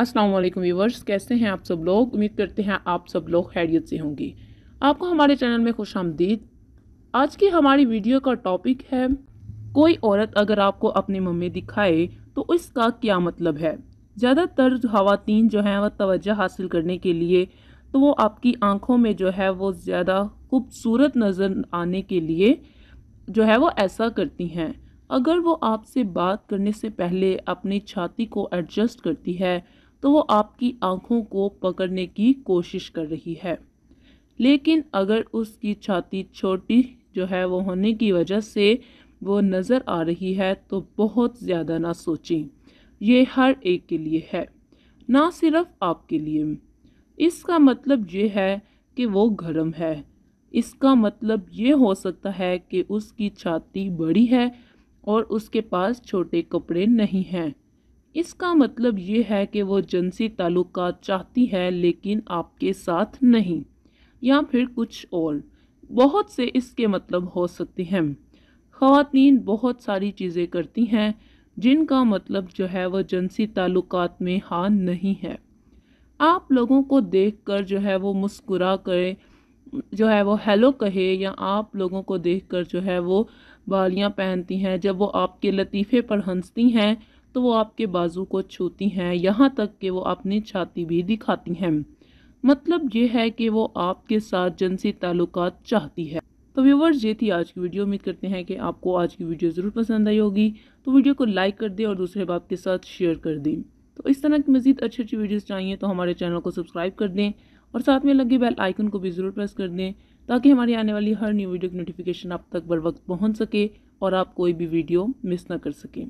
अस्सलाम वालेकुम व्यूवर्स कैसे हैं आप सब लोग उम्मीद करते हैं आप सब लोग खैरियत से होंगे आपको हमारे चैनल में खुश आमदीद आज की हमारी वीडियो का टॉपिक है कोई औरत अगर आपको अपनी मम्मी दिखाए तो इसका क्या मतलब है ज़्यादातर खातन जो हैं वह तोज्ह हासिल करने के लिए तो वो आपकी आँखों में जो है वो ज़्यादा खूबसूरत नज़र आने के लिए जो है वो ऐसा करती हैं अगर वो आपसे बात करने से पहले अपनी छाती को एडजस्ट करती है तो वो आपकी आँखों को पकड़ने की कोशिश कर रही है लेकिन अगर उसकी छाती छोटी जो है वो होने की वजह से वो नज़र आ रही है तो बहुत ज़्यादा ना सोचें ये हर एक के लिए है ना सिर्फ आपके लिए इसका मतलब ये है कि वो गर्म है इसका मतलब ये हो सकता है कि उसकी छाती बड़ी है और उसके पास छोटे कपड़े नहीं हैं इसका मतलब ये है कि वो जिनसी ताल्लुक चाहती है लेकिन आपके साथ नहीं या फिर कुछ और बहुत से इसके मतलब हो सकते हैं खातन बहुत सारी चीज़ें करती हैं जिनका मतलब जो है वह जिनसी ताल्लुक में हान नहीं है आप लोगों को देख कर जो है वो मुस्कुरा करे जो है वो हेलो कहे या आप लोगों को देख कर जो है वो बालियाँ पहनती हैं जब वो आपके लतीफ़े पर हंसती हैं तो वो आपके बाजू को छूती हैं यहाँ तक कि वो अपनी छाती भी दिखाती हैं मतलब ये है कि वो आपके साथ जनसी ताल्लुक चाहती है तो व्यूवर्स ये थी आज की वीडियो उम्मीद करते हैं कि आपको आज की वीडियो ज़रूर पसंद आई होगी तो वीडियो को लाइक कर दें और दूसरे बाप के साथ शेयर कर दें तो इस तरह की मज़ीद अच्छी अच्छी वीडियोज़ चाहिए तो हमारे चैनल को सब्सक्राइब कर दें और साथ में लगे बेल आइकन को भी ज़रूर प्रेस कर दें ताकि हमारी आने वाली हर न्यू वीडियो की नोटिफिकेशन आप तक बर वक्त पहुँच सके और आप कोई भी वीडियो मिस ना कर सकें